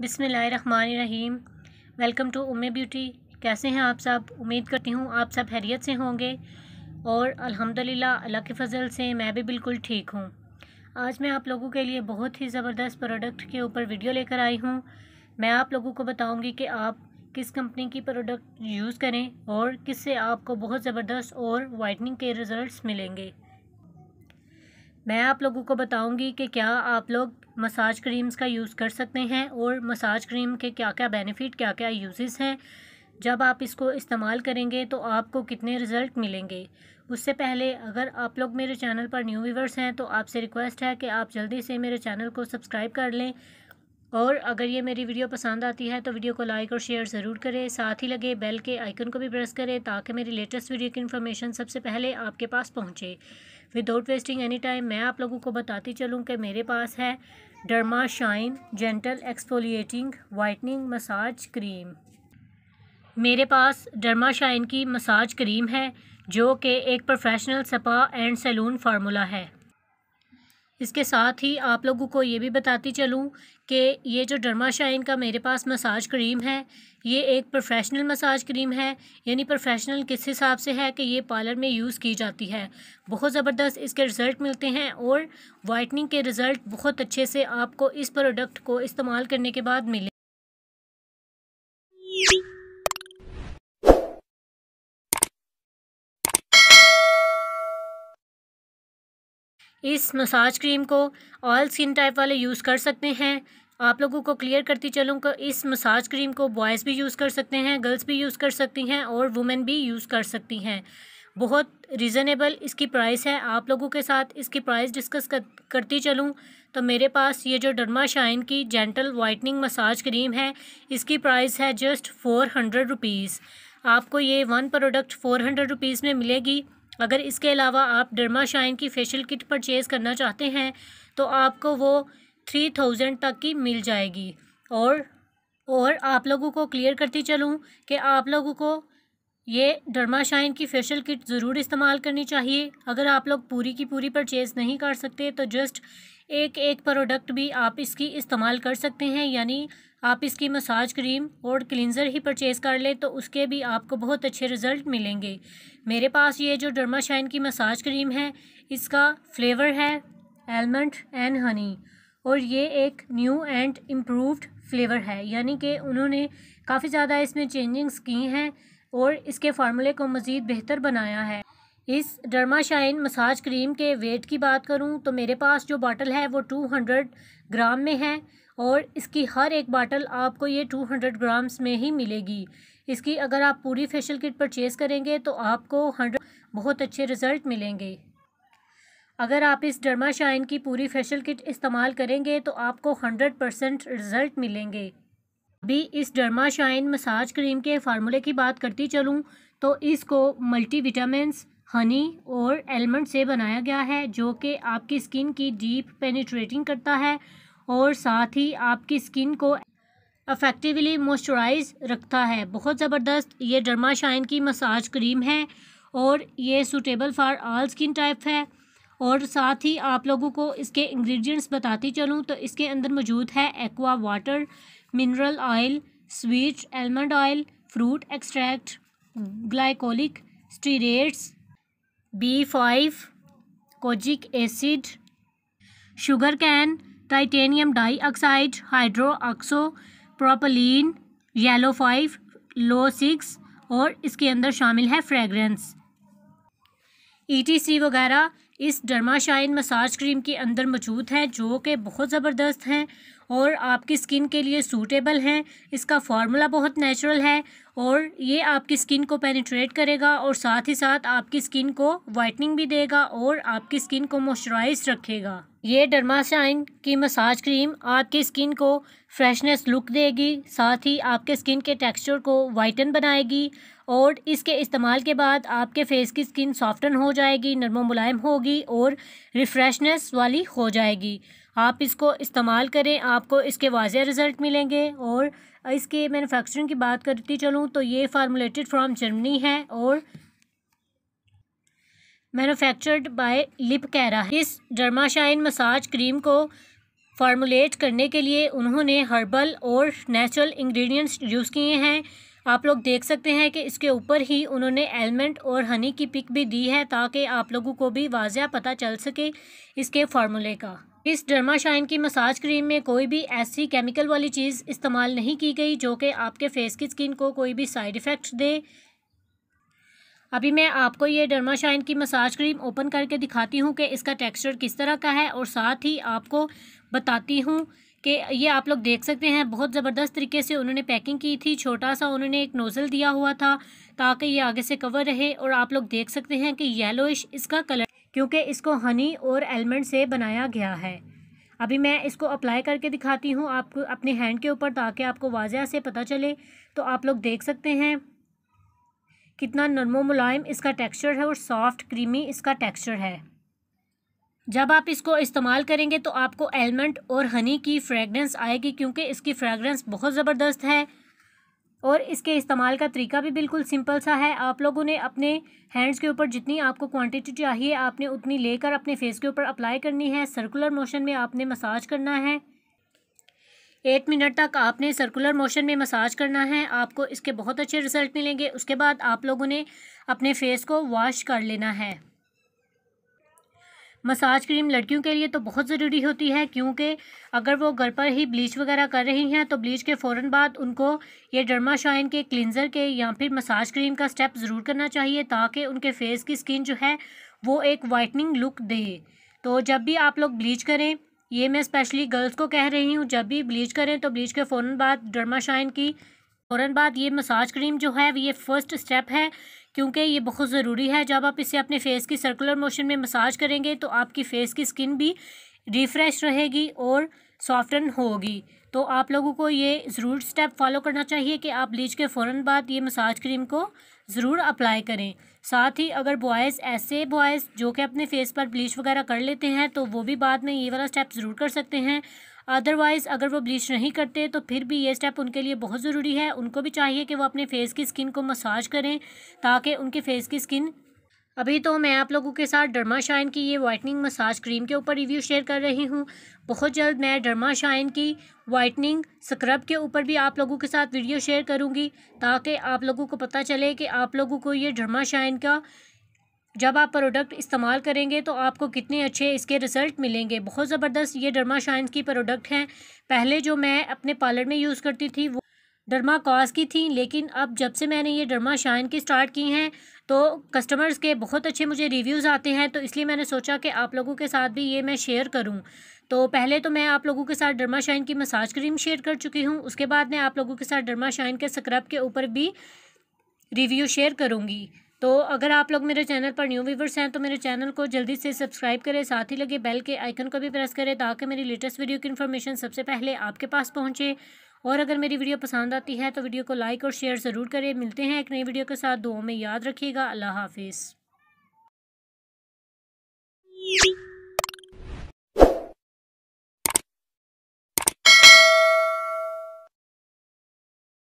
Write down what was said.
बिसमीम welcome to उमे beauty कैसे हैं आप सब उम्मीद करती हूँ आप सब हैरियत से होंगे और अल्हम्दुलिल्लाह अल्लाह के फजल से मैं भी बिल्कुल ठीक हूँ आज मैं आप लोगों के लिए बहुत ही ज़बरदस्त प्रोडक्ट के ऊपर वीडियो लेकर आई हूँ मैं आप लोगों को बताऊँगी कि आप किस कंपनी की प्रोडक्ट यूज़ करें और किससे आपको बहुत ज़बरदस्त और वाइटनिंग के रिज़ल्ट मिलेंगे मैं आप लोगों को बताऊंगी कि क्या आप लोग मसाज क्रीम्स का यूज़ कर सकते हैं और मसाज क्रीम के क्या क्या बेनिफिट क्या क्या यूज़ हैं जब आप इसको इस्तेमाल करेंगे तो आपको कितने रिज़ल्ट मिलेंगे उससे पहले अगर आप लोग मेरे चैनल पर न्यू व्यूवर्स हैं तो आपसे रिक्वेस्ट है कि आप जल्दी से मेरे चैनल को सब्सक्राइब कर लें और अगर ये मेरी वीडियो पसंद आती है तो वीडियो को लाइक और शेयर ज़रूर करें साथ ही लगे बेल के आइकन को भी प्रेस करें ताकि मेरी लेटेस्ट वीडियो की इन्फॉर्मेशन सबसे पहले आपके पास पहुंचे विदाउट वेस्टिंग एनी टाइम मैं आप लोगों को बताती चलूँ कि मेरे पास है Derma Shine gentle exfoliating whitening massage cream मेरे पास डर्मा शाइन की मसाज क्रीम है जो कि एक professional spa and salon formula है इसके साथ ही आप लोगों को ये भी बताती चलूँ कि ये जो डरमा शाइन का मेरे पास मसाज क्रीम है ये एक प्रोफेशनल मसाज क्रीम है यानी प्रोफेशनल किस हिसाब से है कि ये पार्लर में यूज़ की जाती है बहुत ज़बरदस्त इसके रिज़ल्ट मिलते हैं और वाइटनिंग के रिज़ल्ट बहुत अच्छे से आपको इस प्रोडक्ट को इस्तेमाल करने के बाद मिले इस मसाज क्रीम को ऑयल स्किन टाइप वाले यूज़ कर सकते हैं आप लोगों को क्लियर करती चलूँ कि इस मसाज क्रीम को बॉयज़ भी यूज़ कर सकते हैं गर्ल्स भी यूज़ कर सकती हैं और वुमेन भी यूज़ कर सकती हैं बहुत रिज़नेबल इसकी प्राइस है आप लोगों के साथ इसकी प्राइस डिस्कस कर, करती चलूँ तो मेरे पास ये जो डरमा शाइन की जेंटल वाइटनिंग मसाज क्रीम है इसकी प्राइस है जस्ट फ़ोर हंड्रेड रुपीज़ आपको ये one product four hundred rupees में मिलेगी अगर इसके अलावा आप डरमा शाइन की फेशियल किट परचेज़ करना चाहते हैं तो आपको वो थ्री थाउजेंड तक की मिल जाएगी और और आप लोगों को क्लियर करती चलूँ कि आप लोगों को ये डरमा शाइन की फेशियल किट ज़रूर इस्तेमाल करनी चाहिए अगर आप लोग पूरी की पूरी परचेज़ नहीं कर सकते तो जस्ट एक एक प्रोडक्ट भी आप इसकी इस्तेमाल कर सकते हैं यानी आप इसकी मसाज क्रीम और क्लिनज़र ही परचेज़ कर लें तो उसके भी आपको बहुत अच्छे रिज़ल्ट मिलेंगे मेरे पास ये जो डर्मा शाइन की मसाज क्रीम है इसका फ्लेवर है एलमंड एंड हनी और ये एक न्यू एंड इम्प्रूव्ड फ्लेवर है यानी कि उन्होंने काफ़ी ज़्यादा इसमें चेंजिंग्स की हैं और इसके फार्मूले को मज़ीद बेहतर बनाया है इस डर्मा शाइन मसाज क्रीम के वेट की बात करूं तो मेरे पास जो बॉटल है वो 200 ग्राम में है और इसकी हर एक बॉटल आपको ये 200 ग्राम्स में ही मिलेगी इसकी अगर आप पूरी फेशियल किट परचेज़ करेंगे तो आपको हंड्रेड बहुत अच्छे रिज़ल्ट मिलेंगे अगर आप इस डर्मा शाइन की पूरी फेशियल किट इस्तेमाल करेंगे तो आपको हंड्रेड परसेंट रिज़ल्ट मिलेंगे अभी इस डर्मा शाइन मसाज क्रीम के फार्मूले की बात करती चलूँ तो इसको मल्टी विटामिनस हनी और एलमंड से बनाया गया है जो कि आपकी स्किन की डीप पेनिट्रेटिंग करता है और साथ ही आपकी स्किन को अफेक्टिवली मॉइस्चराइज रखता है बहुत ज़बरदस्त ये डर्मा शाइन की मसाज क्रीम है और ये suitable for all skin type है और साथ ही आप लोगों को इसके इंग्रेडिएंट्स बताती चलूँ तो इसके अंदर मौजूद है aqua water mineral oil sweet almond oil fruit extract glycolic stearates B five kojic acid sugar cane titanium di oxide hydro oxo propylene yellow five low six और इसके अंदर शामिल है फ्रेगरेंस ईटीसी e वगैरह इस डर्माशाइन मसाज क्रीम के अंदर मौजूद हैं जो कि बहुत ज़बरदस्त हैं और आपकी स्किन के लिए सूटेबल हैं इसका फार्मूला बहुत नेचुरल है और ये आपकी स्किन को पेनिट्रेट करेगा और साथ ही साथ आपकी स्किन को वाइटनिंग भी देगा और आपकी स्किन को मॉइस्चराइज रखेगा ये डर्माशाइन की मसाज क्रीम आपकी स्किन को फ्रेशनेस लुक देगी साथ ही आपके स्किन के टेक्सचर को वाइटन बनाएगी और इसके इस्तेमाल के बाद आपके फेस की स्किन सॉफ्टन हो जाएगी नरमो मुलायम होगी और रिफ्रेशनेस वाली हो जाएगी आप इसको इस्तेमाल करें आपको इसके वाजह रिज़ल्ट मिलेंगे और इसके मैन्युफैक्चरिंग की बात करती चलूँ तो ये फार्मूलेटेड फ्रॉम जर्मनी है और मैनुफैक्चर्ड बाय लिप कैरा इस डर्माशाइन मसाज क्रीम को फार्मूलेट करने के लिए उन्होंने हर्बल और नेचुरल इंग्रेडिएंट्स यूज़ किए हैं आप लोग देख सकते हैं कि इसके ऊपर ही उन्होंने एलमंड और हनी की पिक भी दी है ताकि आप लोगों को भी वाजह पता चल सके इसके फार्मूले का इस डर्माशाइन की मसाज क्रीम में कोई भी ऐसी केमिकल वाली चीज़ इस्तेमाल नहीं की गई जो कि आपके फेस की स्किन को कोई भी साइड इफ़ेक्ट दे अभी मैं आपको ये डर्माशाइन की मसाज क्रीम ओपन करके दिखाती हूँ कि इसका टेक्सचर किस तरह का है और साथ ही आपको बताती हूँ कि ये आप लोग देख सकते हैं बहुत ज़बरदस्त तरीके से उन्होंने पैकिंग की थी छोटा सा उन्होंने एक नोज़ल दिया हुआ था ताकि ये आगे से कवर रहे और आप लोग देख सकते हैं कि येलोइश इसका कलर क्योंकि इसको हनी और एलमंड से बनाया गया है अभी मैं इसको अप्लाई करके दिखाती हूँ आपको अपने हैंड के ऊपर ताकि आपको वाजह से पता चले तो आप लोग देख सकते हैं कितना नरमो मुलायम इसका टेक्सचर है और सॉफ्ट क्रीमी इसका टेक्सचर है जब आप इसको इस्तेमाल करेंगे तो आपको एलमंड और हनी की फ्रेगरेंस आएगी क्योंकि इसकी फ्रेगरेंस बहुत ज़बरदस्त है और इसके इस्तेमाल का तरीका भी बिल्कुल सिंपल सा है आप लोगों ने अपने हैंड्स के ऊपर जितनी आपको क्वांटिटी चाहिए आपने उतनी लेकर अपने फेस के ऊपर अप्लाई करनी है सर्कुलर मोशन में आपने मसाज करना है एट मिनट तक आपने सर्कुलर मोशन में मसाज करना है आपको इसके बहुत अच्छे रिजल्ट मिलेंगे उसके बाद आप लोगों ने अपने फेस को वॉश कर लेना है मसाज क्रीम लड़कियों के लिए तो बहुत ज़रूरी होती है क्योंकि अगर वो घर पर ही ब्लीच वगैरह कर रही हैं तो ब्लीच के फ़ौर बाद उनको ये डरमा शाइन के क्लिनज़र के या फिर मसाज क्रीम का स्टेप ज़रूर करना चाहिए ताकि उनके फेस की स्किन जो है वो एक वाइटनिंग लुक दे तो जब भी आप लोग ब्लीच करें ये मैं स्पेशली गर्ल्स को कह रही हूँ जब भी ब्लीच करें तो ब्लीच के फ़ौर बाद डर्मा शाइन की फ़ौर बाद ये मसाज क्रीम जो है ये फ़र्स्ट स्टेप है क्योंकि ये बहुत ज़रूरी है जब आप इसे अपने फेस की सर्कुलर मोशन में मसाज करेंगे तो आपकी फ़ेस की स्किन भी रिफ़्रेश रहेगी और सॉफ्टन होगी तो आप लोगों को ये ज़रूर स्टेप फॉलो करना चाहिए कि आप लीच के फ़ौर बाद ये मसाज क्रीम को ज़रूर अप्लाई करें साथ ही अगर बॉयज़ ऐसे बॉयज़ जो कि अपने फेस पर ब्लीच वगैरह कर लेते हैं तो वो भी बाद में ये वाला स्टेप ज़रूर कर सकते हैं अदरवाइज़ अगर वो ब्लीच नहीं करते तो फिर भी ये स्टेप उनके लिए बहुत ज़रूरी है उनको भी चाहिए कि वो अपने फेस की स्किन को मसाज करें ताकि उनके फेस की स्किन अभी तो मैं आप लोगों के साथ डर्मा शाइन की ये वाइटनिंग मसाज क्रीम के ऊपर रिव्यू शेयर कर रही हूँ बहुत जल्द मैं डर्मा शाइन की वाइटनिंग स्क्रब के ऊपर भी आप लोगों के साथ वीडियो शेयर करूँगी ताकि आप लोगों को पता चले कि आप लोगों को ये डरमा शाइन का जब आप प्रोडक्ट इस्तेमाल करेंगे तो आपको कितने अच्छे इसके रिज़ल्ट मिलेंगे बहुत ज़बरदस्त ये डरमा शाइन की प्रोडक्ट हैं पहले जो मैं अपने पार्लर में यूज़ करती थी वो डरमा कॉज की थी लेकिन अब जब से मैंने ये डरमा शाइन की स्टार्ट की हैं तो कस्टमर्स के बहुत अच्छे मुझे रिव्यूज़ आते हैं तो इसलिए मैंने सोचा कि आप लोगों के साथ भी ये मैं शेयर करूं तो पहले तो मैं आप लोगों के साथ डरमा शाइन की मसाज क्रीम शेयर कर चुकी हूं उसके बाद मैं आप लोगों के साथ डरमा शाइन के स्क्रब के ऊपर भी रिव्यू शेयर करूँगी तो अगर आप लोग मेरे चैनल पर न्यू व्यूवर्स हैं तो मेरे चैनल को जल्दी से सब्सक्राइब करें साथ ही लगे बेल के आइकन को भी प्रेस करें ताकि मेरी लेटेस्ट वीडियो की इन्फॉर्मेशन सबसे पहले आपके पास पहुँचे और अगर मेरी वीडियो पसंद आती है तो वीडियो को लाइक और शेयर ज़रूर करें मिलते हैं एक नई वीडियो के साथ दो में याद रखिएगा अल्लाह हाफिज़